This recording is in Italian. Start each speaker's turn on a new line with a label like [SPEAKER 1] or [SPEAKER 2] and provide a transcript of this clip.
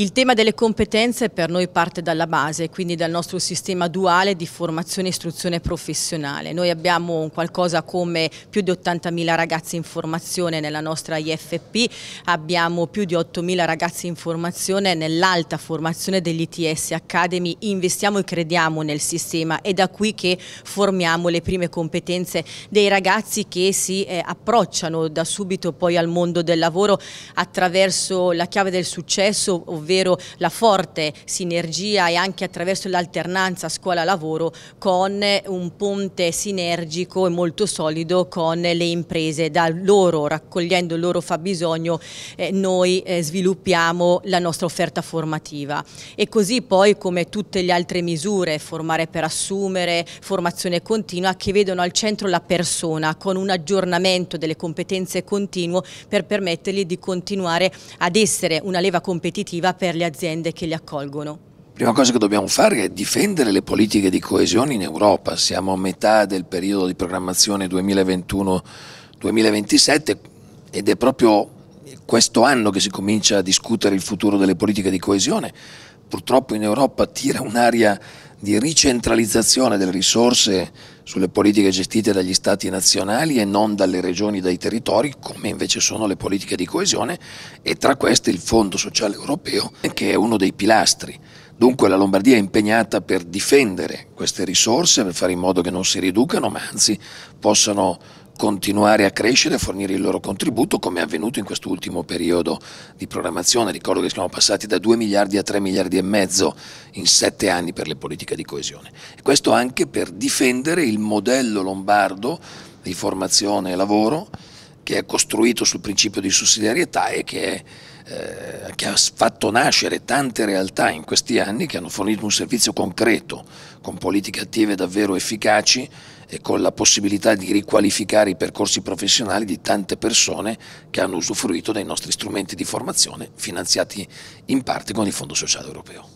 [SPEAKER 1] Il tema delle competenze per noi parte dalla base, quindi dal nostro sistema duale di formazione e istruzione professionale. Noi abbiamo qualcosa come più di 80.000 ragazzi in formazione nella nostra IFP, abbiamo più di 8.000 ragazzi in formazione nell'alta formazione dell'ITS Academy, investiamo e crediamo nel sistema è da qui che formiamo le prime competenze dei ragazzi che si eh, approcciano da subito poi al mondo del lavoro attraverso la chiave del successo, ovvero la forte sinergia e anche attraverso l'alternanza scuola-lavoro con un ponte sinergico e molto solido con le imprese. Da loro, raccogliendo il loro fabbisogno, eh, noi eh, sviluppiamo la nostra offerta formativa. E così poi come tutte le altre misure, formare per assumere, formazione continua, che vedono al centro la persona con un aggiornamento delle competenze continuo per permettergli di continuare ad essere una leva competitiva positiva per le aziende che li accolgono.
[SPEAKER 2] Prima cosa che dobbiamo fare è difendere le politiche di coesione in Europa. Siamo a metà del periodo di programmazione 2021-2027 ed è proprio questo anno che si comincia a discutere il futuro delle politiche di coesione. Purtroppo in Europa tira un'aria di ricentralizzazione delle risorse sulle politiche gestite dagli stati nazionali e non dalle regioni, dai territori, come invece sono le politiche di coesione e tra queste il Fondo Sociale Europeo che è uno dei pilastri. Dunque la Lombardia è impegnata per difendere queste risorse, per fare in modo che non si riducano, ma anzi possano continuare a crescere e fornire il loro contributo come è avvenuto in quest'ultimo periodo di programmazione. Ricordo che siamo passati da 2 miliardi a 3 miliardi e mezzo in sette anni per le politiche di coesione. E questo anche per difendere il modello lombardo di formazione e lavoro che è costruito sul principio di sussidiarietà e che è eh, che ha fatto nascere tante realtà in questi anni che hanno fornito un servizio concreto, con politiche attive davvero efficaci e con la possibilità di riqualificare i percorsi professionali di tante persone che hanno usufruito dei nostri strumenti di formazione finanziati in parte con il Fondo Sociale Europeo.